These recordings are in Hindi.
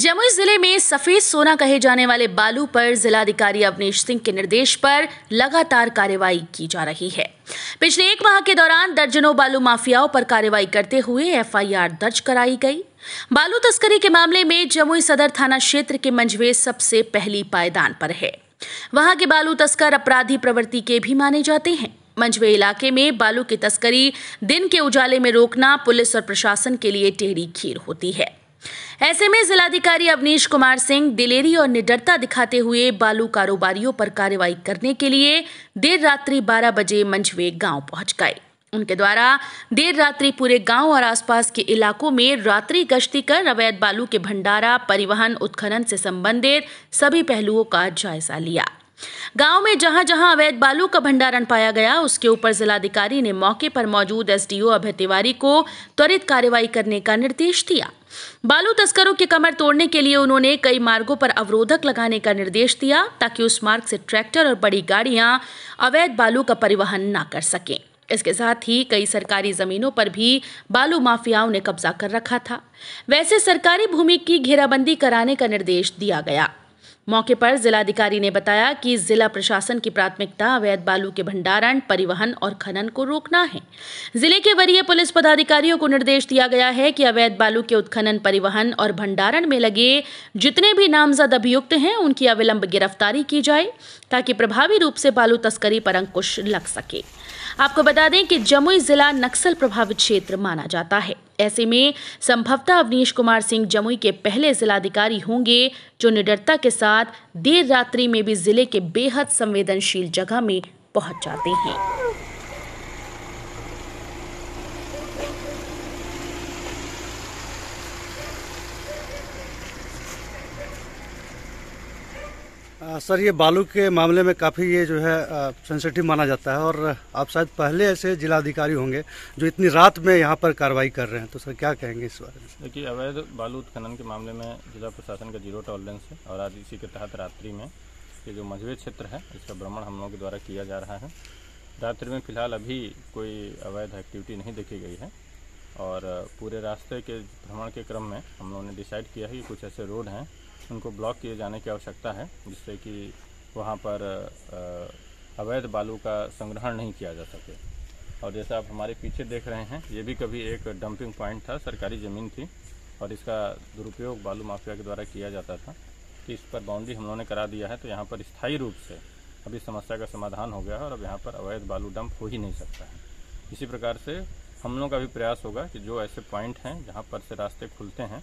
जमुई जिले में सफेद सोना कहे जाने वाले बालू पर जिलाधिकारी अवनीश सिंह के निर्देश पर लगातार कार्रवाई की जा रही है पिछले एक माह के दौरान दर्जनों बालू माफियाओं पर कार्रवाई करते हुए एफआईआर दर्ज कराई गई बालू तस्करी के मामले में जमुई सदर थाना क्षेत्र के मंजवे सबसे पहली पायदान पर है वहां के बालू तस्कर अपराधी प्रवृत्ति के भी माने जाते हैं मंजवे इलाके में बालू की तस्करी दिन के उजाले में रोकना पुलिस और प्रशासन के लिए टेढ़ी खीर होती है ऐसे में जिलाधिकारी अवनीश कुमार सिंह दिलेरी और निडरता दिखाते हुए बालू कारोबारियों पर कार्रवाई करने के लिए देर रात्रि 12 बजे मंचवे गांव पहुंच गए उनके द्वारा देर रात्रि पूरे गांव और आसपास के इलाकों में रात्रि गश्ती कर अवैध बालू के भंडारा परिवहन उत्खनन से संबंधित सभी पहलुओं का जायजा लिया गांव में जहां जहां अवैध बालू का भंडारण पाया गया उसके ऊपर जिलाधिकारी ने मौके पर मौजूद एसडीओ अभय तिवारी को त्वरित कार्रवाई करने का निर्देश दिया बालू तस्करों की कमर तोड़ने के लिए उन्होंने कई मार्गों पर अवरोधक लगाने का निर्देश दिया ताकि उस मार्ग से ट्रैक्टर और बड़ी गाड़ियां अवैध बालू का परिवहन ना कर सकें इसके साथ ही कई सरकारी जमीनों पर भी बालू माफियाओं ने कब्जा कर रखा था वैसे सरकारी भूमि की घेराबंदी कराने का निर्देश दिया गया मौके पर जिलाधिकारी ने बताया कि जिला प्रशासन की प्राथमिकता अवैध बालू के भंडारण परिवहन और खनन को रोकना है जिले के वरीय पुलिस पदाधिकारियों को निर्देश दिया गया है कि अवैध बालू के उत्खनन परिवहन और भंडारण में लगे जितने भी नामजद अभियुक्त हैं उनकी अविलंब गिरफ्तारी की जाए ताकि प्रभावी रूप से बालू तस्करी पर अंकुश लग सके आपको बता दें कि जमुई जिला नक्सल प्रभावित क्षेत्र माना जाता है ऐसे में संभवतः अवनीश कुमार सिंह जमुई के पहले जिलाधिकारी होंगे जो निडरता के साथ देर रात्रि में भी जिले के बेहद संवेदनशील जगह में पहुंच जाते हैं आ, सर ये बालू के मामले में काफ़ी ये जो है सेंसिटिव माना जाता है और आप शायद पहले ऐसे जिलाधिकारी होंगे जो इतनी रात में यहाँ पर कार्रवाई कर रहे हैं तो सर क्या कहेंगे इस बारे में देखिए अवैध बालू उत्खनन के मामले में जिला प्रशासन का जीरो टॉलरेंस है और आज इसी के तहत रात्रि में ये जो मझवे क्षेत्र है इसका भ्रमण हम लोगों के द्वारा किया जा रहा है रात्रि में फिलहाल अभी कोई अवैध एक्टिविटी नहीं देखी गई है और पूरे रास्ते के भ्रमण के क्रम में हम लोगों ने डिसाइड किया है कि कुछ ऐसे रोड हैं उनको ब्लॉक किए जाने की आवश्यकता है जिससे कि वहाँ पर अवैध बालू का संग्रहण नहीं किया जा सके और जैसा आप हमारे पीछे देख रहे हैं ये भी कभी एक डंपिंग पॉइंट था सरकारी ज़मीन थी और इसका दुरुपयोग बालू माफिया के द्वारा किया जाता था कि इस पर बाउंड्री हम लोगों ने करा दिया है तो यहाँ पर स्थायी रूप से अभी समस्या का समाधान हो गया है और अब यहाँ पर अवैध बालू डंप हो ही नहीं सकता है इसी प्रकार से हम लोग का भी प्रयास होगा कि जो ऐसे पॉइंट हैं जहाँ पर से रास्ते खुलते हैं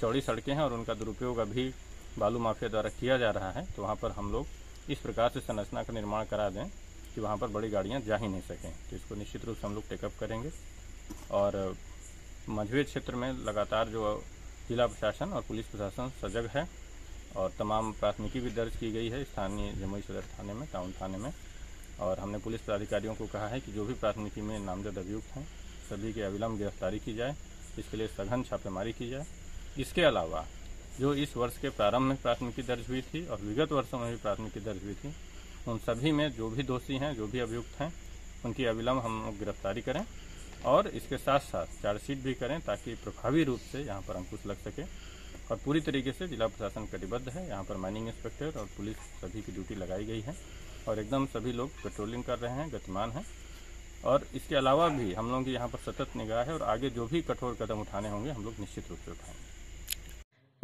चौड़ी सड़कें हैं और उनका दुरुपयोग अभी बालू माफिया द्वारा किया जा रहा है तो वहाँ पर हम लोग इस प्रकार से संरचना का निर्माण करा दें कि वहाँ पर बड़ी गाड़ियाँ जा ही नहीं सकें तो इसको निश्चित रूप से हम लोग टेकअप करेंगे और मझवे क्षेत्र में लगातार जो जिला प्रशासन और पुलिस प्रशासन सजग है और तमाम प्राथमिकी भी दर्ज की गई है स्थानीय जमुई सदर थाने में टाउन थाने में और हमने पुलिस पदाधिकारियों को कहा है कि जो भी प्राथमिकी में नामजद अभियुक्त हैं सभी की अविलंब गिरफ्तारी की जाए इसके लिए सघन छापेमारी की जाए इसके अलावा जो इस वर्ष के प्रारंभ में प्राथमिकी दर्ज हुई थी और विगत वर्षों में भी प्राथमिकी दर्ज हुई थी उन सभी में जो भी दोषी हैं जो भी अभियुक्त हैं उनकी अविलंब हम गिरफ्तारी करें और इसके साथ साथ चार्जशीट भी करें ताकि प्रभावी रूप से यहाँ पर अंकुश लग सके और पूरी तरीके से जिला प्रशासन कटिबद्ध है यहाँ पर माइनिंग इंस्पेक्टर और पुलिस सभी की ड्यूटी लगाई गई है और एकदम सभी लोग पेट्रोलिंग कर रहे हैं गतिमान हैं और इसके अलावा भी हम लोगों की यहाँ पर सतत निगाह है और आगे जो भी कठोर कदम उठाने होंगे हम लोग निश्चित रूप से उठाएंगे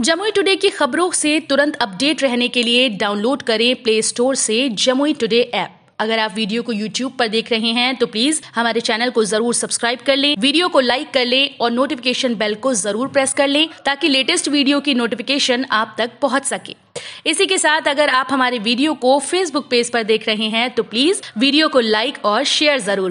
जमुई टुडे की खबरों से तुरंत अपडेट रहने के लिए डाउनलोड करें प्ले स्टोर से जमुई टुडे ऐप अगर आप वीडियो को यूट्यूब पर देख रहे हैं तो प्लीज हमारे चैनल को जरूर सब्सक्राइब कर लें वीडियो को लाइक कर लें और नोटिफिकेशन बेल को जरूर प्रेस कर लें ताकि लेटेस्ट वीडियो की नोटिफिकेशन आप तक पहुंच सके इसी के साथ अगर आप हमारे वीडियो को फेसबुक पेज पर देख रहे हैं तो प्लीज वीडियो को लाइक और शेयर जरूर